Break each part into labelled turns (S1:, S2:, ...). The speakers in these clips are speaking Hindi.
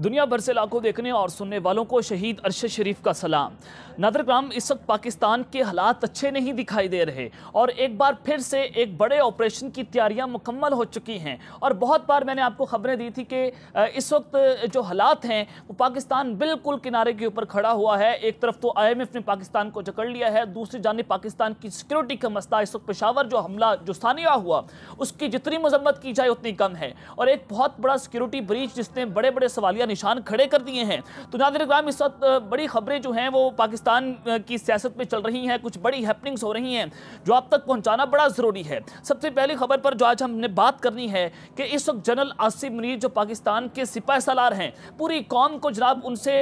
S1: दुनिया भर से लाखों देखने और सुनने वालों को शहीद अरशद शरीफ का सलाम ग्राम इस वक्त पाकिस्तान के हालात अच्छे नहीं दिखाई दे रहे और एक बार फिर से एक बड़े ऑपरेशन की तैयारियां मुकम्मल हो चुकी हैं और बहुत बार मैंने आपको खबरें दी थी कि इस वक्त जो हालात हैं वो पाकिस्तान बिल्कुल किनारे के ऊपर खड़ा हुआ है एक तरफ तो आई ने पाकिस्तान को जकड़ लिया है दूसरी जानब पाकिस्तान की सिक्योरिटी का मसला इस वक्त पेशावर जो हमला जो स्थानिया हुआ उसकी जितनी मजम्मत की जाए उतनी कम है और एक बहुत बड़ा सिक्योरिटी ब्रीच जिसने बड़े बड़े सवालिया निशान खड़े कर दिए हैं तो नादिर ग्राम इस वक्त बड़ी खबरें जो हैं वो पाकिस्तान की सियासत में चल रही हैं कुछ बड़ी हैपनिंग्स हो रही हैं जो आप तक पहुँचाना बड़ा ज़रूरी है सबसे पहली खबर पर जो आज हमने बात करनी है कि इस वक्त जनरल आसिफ मुनीर जो पाकिस्तान के सिपाही सलार हैं पूरी कौम को जनाब उनसे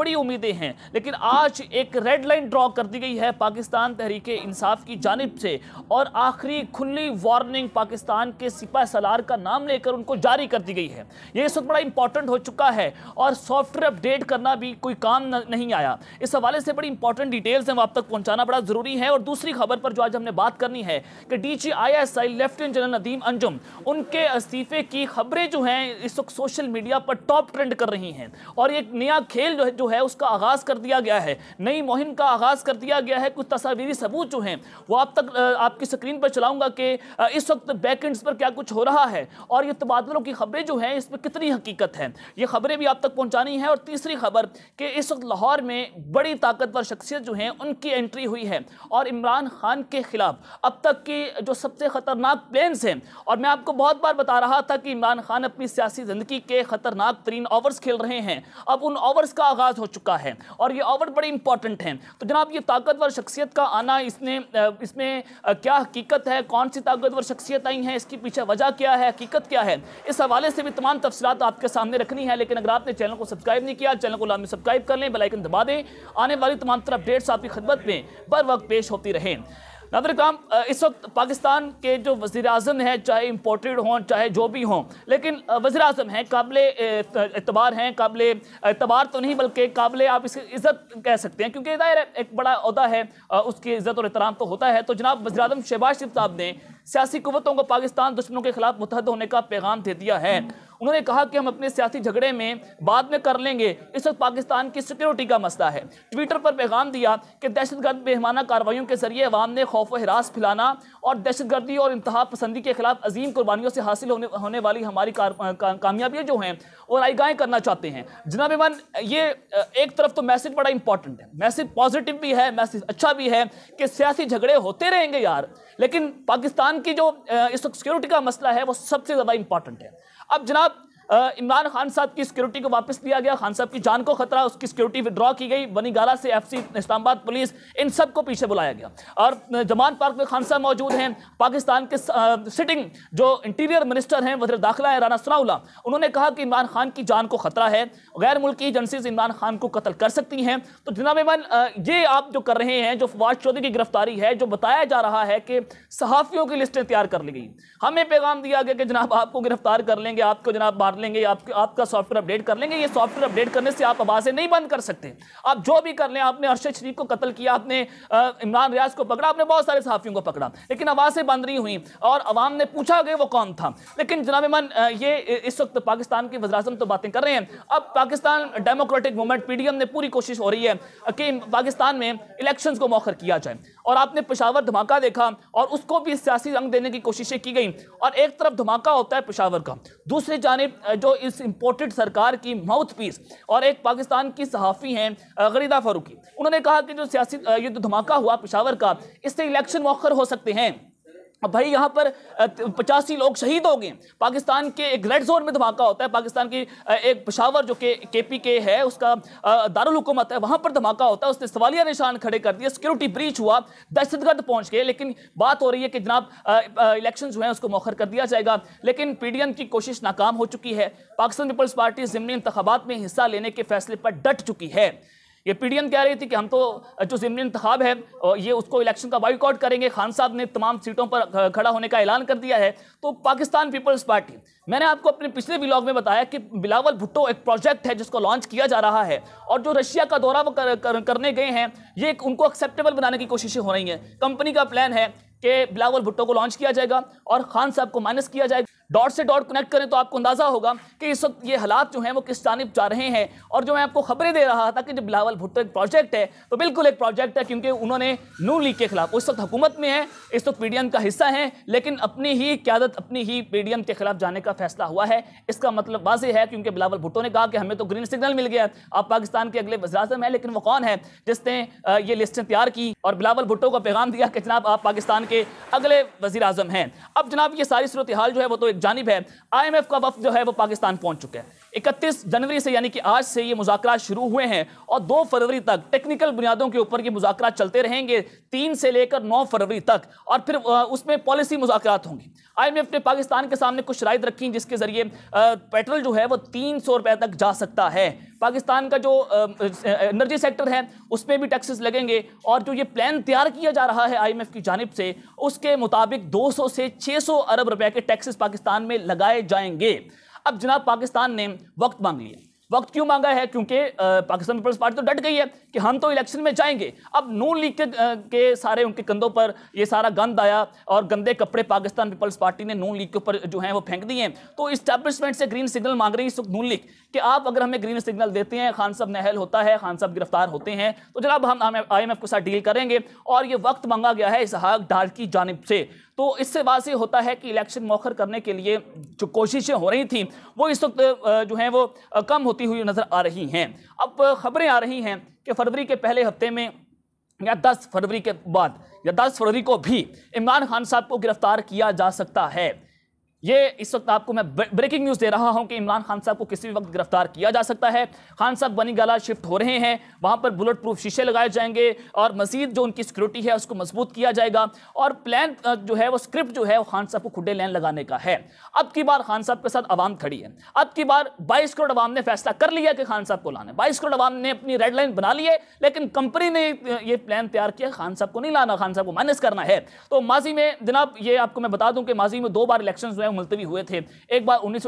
S1: बड़ी उम्मीदें हैं लेकिन आज एक रेड लाइन ड्रॉ कर दी गई है पाकिस्तान तहरीक इंसाफ की जानब से और आखिरी खुली वार्निंग पाकिस्तान के सिपाही सलार का नाम लेकर उनको जारी कर दी गई है यह इस वक्त बड़ा इंपॉर्टेंट हो चुका है और सॉफ्टवेयर अपडेट करना भी कोई काम नहीं आया इस हवाले से बड़ी इंपॉर्टेंट डिटेल्स हैं वो आप तक पहुंचाना बड़ा ज़रूरी है और दूसरी खबर पर जो आज हमने बात करनी है कि D G I S I lieutenant general Nadeem Anjum उनके इस्तीफे की खबरें जो हैं इस वक्त सोशल मीडिया पर टॉप ट्रेंड कर रही हैं और एक नया खेल जो है जो है उसका आगाज़ कर दिया गया है नई मुहिम का आगाज़ कर दिया गया है कुछ तस्वीरी सबूत जो हैं वो आप तक आपकी स्क्रीन पर चलाऊंगा कि इस वक्त बैकेंड्स पर क्या कुछ हो रहा है और ये तबादलों की खबरें जो हैं इसमें कितनी हकीकत है ये खबरें भी आप तक पहुंचानी है और तीसरी खबर कि इस वक्त लाहौर में बड़ी ताकतवर शख्सियत जो हैं उनकी एंट्री हुई है और इमरान खान के ख़िलाफ़ अब तक की जो सबसे ख़तरनाक प्लेन्स हैं और मैं आपको बहुत बार बता रहा था कि इमरान खान अपनी सियासी ज़िंदगी के ख़तरनाक तरीन ओवर्स खेल रहे हैं अब उन ओवर्स का आगाज़ हो चुका है और ये ओवर बड़े इंपॉर्टेंट हैं तो जनाब ये ताकतवर शख्सियत का आना इसने इसमें क्या हकीकत है कौन सी ताकतवर शख्सियत आई हैं इसके पीछे वजह क्या है हकीकत क्या है इस हवाले से भी तमाम तफसलत आपके सामने रखनी है लेकिन अगर आपने चैनल को सब्सक्राइब नहीं किया चैनल को लाभ में सब्सक्राइब कर लें बेलाइकन दबा दें आने वाली तमाम तरह अपडेट्स आपकी खदमत में बर वक्त पेश होती रहें नादर काम इस वक्त पाकिस्तान के जो वज़ी अजम हैं चाहे इम्पोर्टेड हों चाहे जो भी हों लेकिन वज़ी अजम हैं काबिल एतबार हैं काबिल एतबार तो नहीं बल्कि काबिल आप इसकी इज़्ज़त कह सकते हैं क्योंकि दायर एक बड़ा अहदा है उसकी इज़्ज़त और एहतराम तो होता है तो जनाब वजी अजम शहबाज शरीफ साहब ने सियासी कुतों को पाकिस्तान दुश्मनों के खिलाफ मुतहद होने का पैगाम दे दिया है उन्होंने कहा कि हम अपने सियासी झगड़े में बाद में कर लेंगे इस वक्त पाकिस्तान की सिक्योरिटी का मसला है ट्विटर पर पैगाम दिया कि दहशत गर्द बेहमाना कार्रवाइयों के जरिए अवाम ने खौफ व हरास फैलाना और दहशत गर्दी और इंतहा पसंदी के खिलाफ अजीम कुर्बानियों से हासिल होने होने वाली हमारी कामयाबियाँ जो हैं वो रायगाहें करना चाहते हैं जनाब इमान ये एक तरफ तो मैसेज बड़ा इंपॉर्टेंट है मैसेज पॉजिटिव भी है मैसेज अच्छा भी है कि सियासी झगड़े होते रहेंगे यार लेकिन पाकिस्तान की जो इस वक्त सिक्योरिटी का मसला है वो सबसे ज़्यादा इंपॉर्टेंट है अब जनाब इमरान खान साहब की सिक्योरिटी को वापस लिया गया खान साहब की जान को खतरा उसकी सिक्योरिटी विद्रॉ की गई बनीगाला से एफ सी इस्लामाबाद पुलिस इन सब को पीछे बुलाया गया और जमान पार्क में खान साहब मौजूद हैं पाकिस्तान के सिटिंग जो इंटीरियर मिनिस्टर हैं वजर दाखिला है राना सनाउला उन्होंने कहा कि इमरान खान की जान को खतरा है गैर मुल्की एजेंसीज इमरान खान को कत्ल कर सकती हैं तो जनाब इमान ये आप जो कर रहे हैं जो फवाद चौधरी की गिरफ्तारी है जो बताया जा रहा है कि सहाफ़ियों की लिस्टें तैयार कर ली गई हमें पैगाम दिया गया कि जनाब आपको गिरफ्तार कर लेंगे आपको जनाब बार लेंगे आप, आपका सॉफ्टवेयर अपडेट कर लेंगे ये सॉफ्टवेयर अपडेट करने से आप आवाज़ें नहीं बंद कर सकते आप जो भी कर लें आपने अरशद शरीफ को कत्ल किया आपने इमरान रियाज को पकड़ा आपने बहुत सारे साफियों को पकड़ा लेकिन आवाज़ें बंद नहीं हुई और आवाम ने पूछा गया वो कौन था लेकिन जनाब मन ये इस वक्त पाकिस्तान के वजराजम तो बातें कर रहे हैं अब पाकिस्तान डेमोक्रेटिक मूवमेंट पी ने पूरी कोशिश हो रही है कि पाकिस्तान में इलेक्शन को मौखर किया जाए और आपने पेशावर धमाका देखा और उसको भी सियासी रंग देने की कोशिशें की गई और एक तरफ धमाका होता है पेशावर का दूसरी जानब जो इस इम्पोर्टेड सरकार की माउथ पीस और एक पाकिस्तान की सहाफ़ी हैं गरीदा फारूकी उन्होंने कहा कि जो सियासी ये जो धमाका हुआ पेशावर का इससे इलेक्शन मौखर हो सकते हैं भाई यहाँ पर पचासी लोग शहीद हो गए पाकिस्तान के एक रेड जोन में धमाका होता है पाकिस्तान की एक पशावर जो के के पी के है उसका दारुलकूमत है वहाँ पर धमाका होता है उसने सवालिया निशान खड़े कर दिए सिक्योरिटी ब्रीच हुआ दहशतगर्द पहुँच गए लेकिन बात हो रही है कि जनाब इलेक्शन जो हैं उसको मौखर कर दिया जाएगा लेकिन पी डी एम की कोशिश नाकाम हो चुकी है पाकिस्तान पीपल्स पार्टी ज़मनी इंतबात में हिस्सा लेने के फैसले पर डट चुकी है ये पीडीएम कह रही थी कि हम तो जो ज़मनी इंतब है ये उसको इलेक्शन का बाइकआउट करेंगे खान साहब ने तमाम सीटों पर खड़ा होने का ऐलान कर दिया है तो पाकिस्तान पीपल्स पार्टी मैंने आपको अपने पिछले ब्लॉग में बताया कि बिलावल भुट्टो एक प्रोजेक्ट है जिसको लॉन्च किया जा रहा है और जो रशिया का दौरा कर, कर, करने गए हैं ये उनको एक्सेप्टेबल बनाने की कोशिशें हो रही हैं कंपनी का प्लान है कि बिलावल भुट्टो को लॉन्च किया जाएगा और खान साहब को माइनस किया जाएगा डॉट से डॉट कनेक्ट करें तो आपको अंदाज़ा होगा कि इस वक्त ये हालात जो हैं वो किस जानब जा रहे हैं और जो मैं आपको खबरें दे रहा था कि जो बिलावल भुट्टो एक प्रोजेक्ट है तो बिल्कुल एक प्रोजेक्ट है क्योंकि उन्होंने नू लीग के खिलाफ उस वक्त हुकूमत में है इस वक्त पी का हिस्सा है लेकिन अपनी ही क्यादत अपनी ही पी के खिलाफ जाने का फैसला हुआ है इसका मतलब वाजह है क्योंकि बिलावल भुट्टो ने कहा कि हमें तो ग्रीन सिग्नल मिल गया आप पाकिस्तान के अगले वजराजम हैं लेकिन वो कौन है जिसने ये लिस्टें तैयार की और बिलावल भुट्टो को पैगाम दिया कि जनाब आप पाकिस्तान के अगले वजी अजम हैं अब जनाब ये सारी सूरत हाल जो है वो तो एक जानब है आई एम एफ का वफ जो है वो पाकिस्तान पहुंच चुका है इकतीस जनवरी से यानी कि आज से ये मुजाकर शुरू हुए हैं और दो फरवरी तक टेक्निकल बुनियादों के ऊपर ये मुजाकर चलते रहेंगे तीन से लेकर नौ फरवरी तक और फिर उसमें पॉलिसी मुजाकर होंगी आई ने पाकिस्तान के सामने कुछ शराइ रखी जिसके ज़रिए पेट्रोल जो है वो तीन सौ रुपये तक जा सकता है पाकिस्तान का जो एनर्जी सेक्टर है उस पर भी टैक्सेस लगेंगे और जो ये प्लान तैयार किया जा रहा है आईएमएफ की जानब से उसके मुताबिक 200 से 600 अरब रुपए के टैक्सेस पाकिस्तान में लगाए जाएंगे अब जनाब पाकिस्तान ने वक्त मांग लिया वक्त क्यों मांगा है क्योंकि पाकिस्तान पीपल्स पार्टी तो डट गई है कि हम तो इलेक्शन में जाएंगे अब नू लीग के, के सारे उनके कंधों पर ये सारा गंद आया और गंदे कपड़े पाकिस्तान पीपल्स पार्टी ने नून लीग के ऊपर जो है वो फेंक दिए तो इस्टेब्लिशमेंट से ग्रीन सिग्नल मांग रही है नून लीग कि आप अगर हमें ग्रीन सिग्नल देते हैं खान साहब नहल होता है खान साहब गिरफ्तार होते हैं तो जनाब हम आई एम के साथ डील करेंगे और ये वक्त मांगा गया है इसहाक डाल की जानब से तो इससे वाजी होता है कि इलेक्शन मौखर करने के लिए जो कोशिशें हो रही थी वो इस वक्त जो हैं वो कम होती हुई नज़र आ रही हैं अब खबरें आ रही हैं कि फरवरी के पहले हफ्ते में या दस फरवरी के बाद या दस फरवरी को भी इमरान खान साहब को गिरफ्तार किया जा सकता है ये इस वक्त आपको मैं ब्रेकिंग न्यूज़ दे रहा हूं कि इमरान खान साहब को किसी भी वक्त गिरफ्तार किया जा सकता है खान साहब बनी गला शिफ्ट हो रहे हैं वहां पर बुलेट प्रूफ शीशे लगाए जाएंगे और मजीद जो उनकी सिक्योरिटी है उसको मजबूत किया जाएगा और प्लान जो है वो स्क्रिप्ट जो है वो खान साहब को खुडे लाइन लगाने का है अब की बार खान साहब के साथ आवाम खड़ी है अब की बार बाईस करोड़ आवाम ने फैसला कर लिया कि खान साहब को लाना बाईस करोड़ आवाम ने अपनी रेड लाइन बना ली है लेकिन कंपनी ने ये प्लान तैयार किया खान साहब को नहीं लाना खान साहब को माइनस करना है तो माजी में जनाब ये आपको मैं बता दूं कि माजी में दो बार इलेक्शन हुए में मुलतवी हुए थे एक बार उन्नीस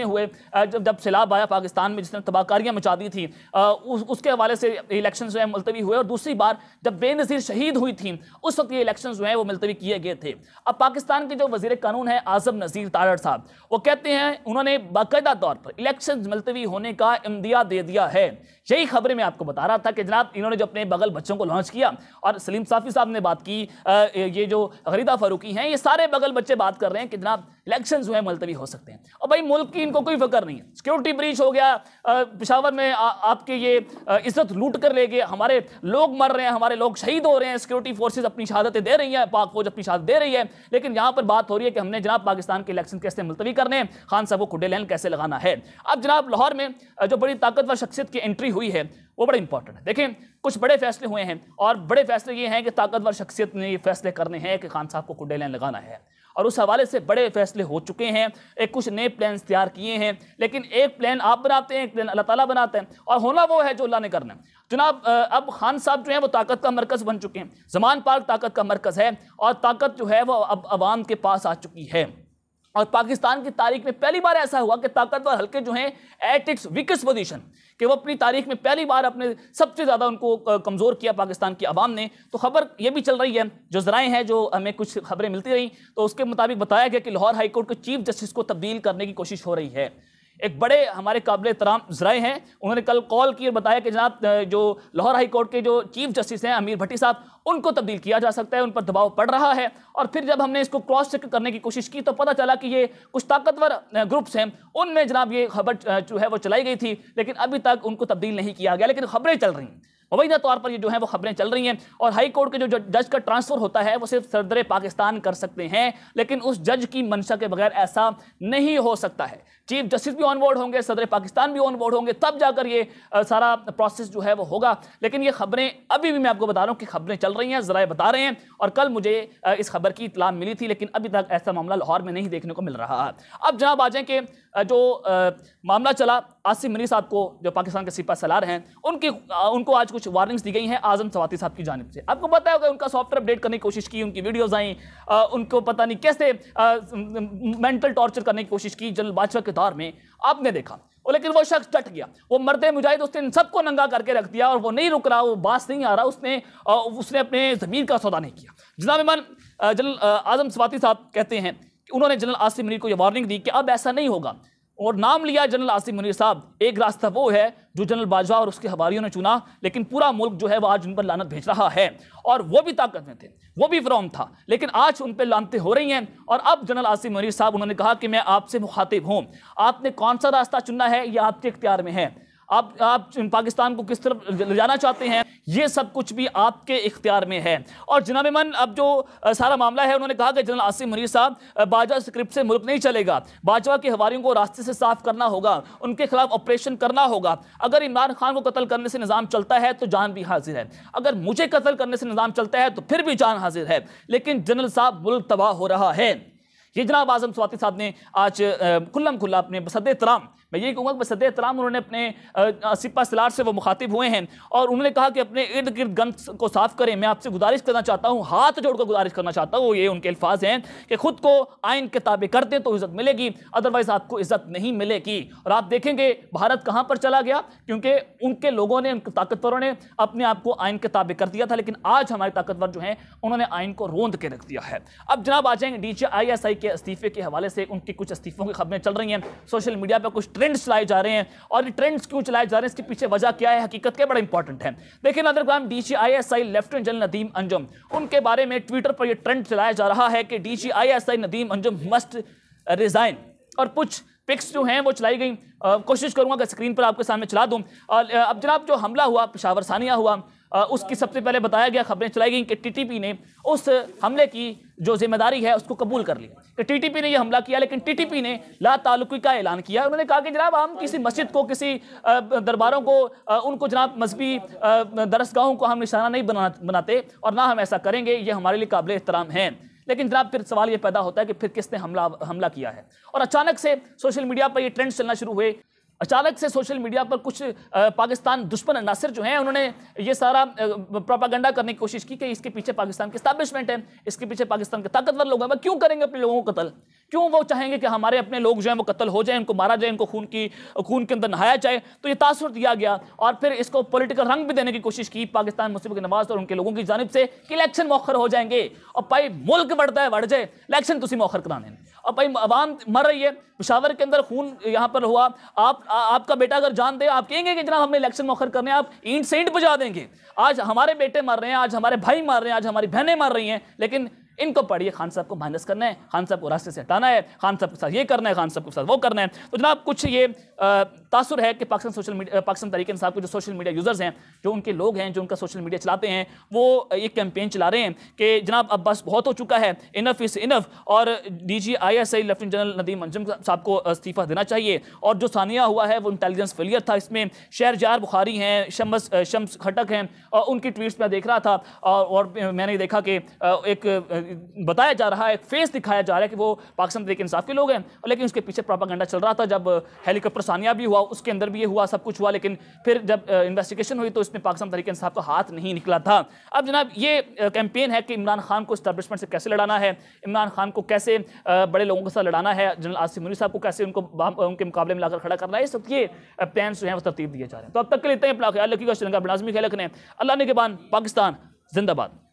S1: में हुए जब जब सैलाब आया पाकिस्तान में जिसने तबाहकारियाँ मचा दी थी उस, उसके हवाले से इलेक्शन जो है मुलतवी हुए और दूसरी बार जब बेनज़ीर शहीद हुई थी उस वक्त ये इलेक्शन जो है वो मुलतवी किए गए थे अब पाकिस्तान के जो वजीर कानून है आजम नज़ीर तारड़ साहब वो कहते हैं उन्होंने बाकायदा तौर पर इलेक्शन मुलतवी होने का इमदिया दे दिया है यही खबरें मैं आपको बता रहा था कि जनाब इन्होंने जो अपने बगल बच्चों को लॉन्च किया और सलीम साफी साहब ने बात की ये जो खरीदा फारूकी हैं ये सारे बगल बच्चे बात कर रहे हैं कि जनाब इलेक्शन जो है मुलतवी हो सकते हैं और भाई मुल्क की इनको कोई फिक्र नहीं है सिक्योरिटी ब्रीच हो गया पिशावर में आपके ये इज्जत लूट कर ले गए हमारे लोग मर रहे हैं हमारे लोग शहीद हो रहे हैं सिक्योरिटी फोर्सेज अपनी शहादतें दे रही हैं पाक फौज अपनी शहादत दे रही है लेकिन यहाँ पर बात हो रही है कि हमने जनाब पाकिस्तान के इलेक्शन कैसे मुलतवी करने खान साहब को खुडे लैन कैसे लगाना है अब जनाब लाहौर में जो बड़ी ताकतवर शख्सियत की एंट्री हुई है वो बड़ा इंपॉर्टेंट है देखें कुछ बड़े फैसले हुए हैं और बड़े फैसले ये हैं कि ताकतवर शख्सियत ने ये फैसले करने हैं कि खान साहब को कुंडेलें लगाना है और उस हवाले से बड़े फैसले हो चुके हैं एक कुछ नए प्लान तैयार किए हैं लेकिन एक प्लान आप बनाते हैं एक प्लान अल्लाह ताला बनाते हैं और होना वो है जो अल्लाह ने करना है जनाब अब खान साहब जो हैं वो ताकत का मरकज़ बन चुके हैं जमान पार्क ताकत का मरकज़ है और ताकत जो है वो अब आवाम के पास आ चुकी है और पाकिस्तान की तारीख में पहली बार ऐसा हुआ कि ताकतवर हल्के जो हैं एट इट्स वीकेस्ट पोजीशन कि वो अपनी तारीख में पहली बार अपने सबसे ज़्यादा उनको कमज़ोर किया पाकिस्तान की आवाम ने तो खबर ये भी चल रही है जो ज़राए हैं जो हमें कुछ खबरें मिलती रहीं तो उसके मुताबिक बताया गया कि लाहौर हाईकोर्ट के चीफ जस्टिस को तब्दील करने की कोशिश हो रही है एक बड़े हमारे काबिल तराम जराए हैं उन्होंने कल कॉल की और बताया कि जनाब जो लाहौर हाई कोर्ट के जो चीफ जस्टिस हैं अमीर भट्टी साहब उनको तब्दील किया जा सकता है उन पर दबाव पड़ रहा है और फिर जब हमने इसको क्रॉस चेक करने की कोशिश की तो पता चला कि ये कुछ ताकतवर ग्रुप्स हैं उनमें जनाब ये खबर जो है वो चलाई गई थी लेकिन अभी तक उनको तब्दील नहीं किया गया लेकिन खबरें चल रही हैं मुबैना तौर पर ये जो है वो खबरें चल रही हैं और हाई कोर्ट के जो जज का ट्रांसफ़र होता है वो सिर्फ सरदर पाकिस्तान कर सकते हैं लेकिन उस जज की मंशा के बगैर ऐसा नहीं हो सकता है चीफ जस्टिस भी ऑन बोर्ड होंगे सदर पाकिस्तान भी ऑन बोर्ड होंगे तब जाकर ये सारा प्रोसेस जो है वो होगा लेकिन ये खबरें अभी भी मैं आपको बता रहा हूँ कि खबरें चल रही हैं ज़रा बता रहे हैं और कल मुझे इस खबर की इतला मिली थी लेकिन अभी तक ऐसा मामला लाहौर में नहीं देखने को मिल रहा है अब जनाब आ जाएँ कि जो मामला चला आसिम मनी साहब को जो पाकिस्तान के सिपा सलार हैं उनकी उनको आज कुछ वार्निंग्स दी गई हैं आजम सवाती साहब की जानब से आपको पता होगा उनका सॉफ्टवेयर अपडेट करने की कोशिश की उनकी वीडियोज़ आई उनको पता नहीं कैसे मेंटल टॉर्चर करने की कोशिश की जनरल बादशाह के हिसार में आपने देखा और लेकिन वो शख्स डट गया वो मरते मुजाहिद उसने इन सबको नंगा करके रख दिया और वो नहीं रुक रहा वो बास नहीं आ रहा उसने उसने अपने ज़मीन का सौदा नहीं किया जनाब इमान जनरल आजम स्वाति साहब कहते हैं कि उन्होंने जनरल आसिम मुनीर को ये वार्निंग दी कि अब ऐसा नहीं होगा और नाम लिया जनरल आसिफ मुनीर साहब एक रास्ता वो है जो जनरल बाजवा और उसके हवारियों ने चुना लेकिन पूरा मुल्क जो है वो आज उन पर लानत भेज रहा है और वो भी ताकत में थे वो भी फ्रॉम था लेकिन आज उन पर लानते हो रही हैं और अब जनरल आसिफ मुनीर साहब उन्होंने कहा कि मैं आपसे मुखातिब हूँ आपने कौन सा रास्ता चुना है यह आपके इख्तियार में है आप आप पाकिस्तान को किस तरफ ले जाना चाहते हैं ये सब कुछ भी आपके इख्तियार में है और जनाब मन अब जो सारा मामला है उन्होंने कहा कि जनरल आसिफ मुनीर साहब बाजवा स्क्रिप्ट से मुल्क नहीं चलेगा बाजवा के हवारियों को रास्ते से साफ करना होगा उनके खिलाफ ऑपरेशन करना होगा अगर इमरान खान को कत्ल करने से निज़ाम चलता है तो जान भी हाजिर है अगर मुझे कत्ल करने से निज़ाम चलता है तो फिर भी जान हाजिर है लेकिन जनरल साहब मुल्क तबाह हो रहा है ये जनाब आजम स्वाति साहब ने आज खुल्लम खुल्ला अपने सद तराम मैं यही कहूँगा कि सद एहतराम उन्होंने अपने सिपा सलार से वो मुखातिब हुए हैं और उन्होंने कहा कि अपने इर्द गिर्द गंद को साफ करें मैं आपसे गुजारिश करना चाहता हूँ हाथ जोड़कर गुजारिश करना चाहता हूँ ये उनके अल्फाज हैं कि खुद को आइन के ताबे कर दें तो इज़्ज़त मिलेगी अदरवाइज़ आपको इज़्ज़त नहीं मिलेगी और आप देखेंगे भारत कहाँ पर चला गया क्योंकि उनके लोगों ने उनके ताकतवरों ने अपने आप को आइन के ताबे कर दिया था लेकिन आज हमारे ताकतवर जो हैं उन्होंने आइन को रोंद के रख दिया है अब जनाब आ जाएंगे डी जी आई एस आई के इस्तीफे के हवाले से उनके कुछ इस्तीफों की खबरें चल रही हैं सोशल मीडिया पर कुछ ट्रेंड चलाए जा रहे हैं और ट्रेंड्स क्यों चलाए जा रहे हैं इसके पीछे वजह क्या है हकीकत क्या बड़ा इंपॉर्टेंट है देखिए नादर ग्राम D G I S I lieutenant general Nadeem Anjum उनके बारे में ट्विटर पर यह ट्रेंड चलाया जा रहा है कि D G I S I Nadeem Anjum must resign और कुछ पिक्स जो हैं वो चलाई गई कोशिश करूंगा कि स्क्रीन पर आपके सामने चला दूँ अब जनाब जो हमला हुआ पिशावर सानिया हुआ उसकी सबसे पहले बताया गया खबरें चलाई गई कि टीटीपी ने उस हमले की जो जिम्मेदारी है उसको कबूल कर ली कि टीटीपी ने यह हमला किया लेकिन टीटीपी ने ला तालुकी का ऐलान किया उन्होंने कहा कि जनाब हम किसी मस्जिद को किसी दरबारों को उनको जनाब मजहबी दरसगाहों को हम निशाना नहीं बना बनाते और ना हम ऐसा करेंगे ये हमारे लिए काबिल एहतराम है लेकिन जनाब फिर सवाल ये पैदा होता है कि फिर किसने हमला हमला किया है और अचानक से सोशल मीडिया पर ये ट्रेंड चलना शुरू हुए अचानक से सोशल मीडिया पर कुछ पाकिस्तान दुश्मन नासिर जो हैं उन्होंने ये सारा प्रोपागंडा करने की कोशिश की कि इसके पीछे पाकिस्तान के स्टैब्लिशमेंट है इसके पीछे पाकिस्तान के ताकतवर लोग हैं वह क्यों करेंगे अपने लोगों को कत्ल क्यों वो चाहेंगे कि हमारे अपने लोग जो हैं वो कत्ल हो जाए उनको मारा जाए उनको खून की खून के अंदर नहाया जाए तो ये तासर दिया गया और फिर इसको पोलिटिकल रंग भी देने की कोशिश की पाकिस्तान मुस्लिम नवाज और उनके लोगों की जानब से कि इलेक्शन मौखर हो जाएंगे और भाई मुल्क बढ़ता है बढ़ जाए इलेक्शन तुम्हें तो मौखर कराने अब भाई आवाम मर रही है पिशावर के अंदर खून यहाँ पर हुआ आप आ, आपका बेटा अगर जान दे आप कहेंगे कि जनाब हमने इलेक्शन मौखर करने आप ईंट से ईंट बुझा देंगे आज हमारे बेटे मर रहे हैं आज हमारे भाई मार रहे हैं आज हमारी बहनें मार रही हैं लेकिन इनको पढ़िए खान साहब को माइनस करना है खान साहब को रास्ते से हटाना है खान साहब के साथ ये करना है खान साहब के साथ वो करना है तो जनाब कुछ ये तासर है कि पाकिस्तान सोशल मीडिया पाकिस्तान तरीके साहब के जो सोशल मीडिया यूज़र्स हैं जो उनके लोग हैं जो उनका सोशल मीडिया चलाते हैं वो ये कैंपेन चला रहे हैं कि जनाब अब बस बहुत हो चुका है इनफ इज़ इनफ और D G I S I lieutenant general Nadeem Anjum साहब को इस्तीफ़ा देना चाहिए और जो सानिया हुआ है वो इंटेलिजेंस फेलियर था इसमें शहरजार बुखारी हैं शमस शम्स खटक हैं और उनकी ट्वीट्स मैं देख रहा था और मैंने देखा कि एक बताया जा रहा है एक फेस दिखाया जा रहा है कि वो पाकिस्तान तरीके इंसाफ के लोग हैं और लेकिन उसके पीछे गंडा चल रहा था जब हेलीकॉप्टर uh, सानिया भी हुआ उसके अंदर भी ये हुआ सब कुछ हुआ लेकिन फिर जब इन्वेस्टिगेशन uh, हुई तो इसमें पाकिस्तान तरीके इंसाफ का हाथ नहीं निकला था अब जनाब ये कैंपेन uh, है कि इमरान खान को स्टैब्लिशमेंट से कैसे लड़ाना है इमरान खान को कैसे बड़े लोगों के साथ लड़ाना है जनरल आसिम मुनी साहब को कैसे उनको उनके मुकाबले में लाकर खड़ा करना है सब ये प्लान जो है वो तरतीब दिए जा रहे हैं तो अब तक के लिए इतना ही अपना ख्याल रखिएगा श्रीलंका बनाजमी ख्याल रखने अल्लाह ने के पाकिस्तान जिंदाबाद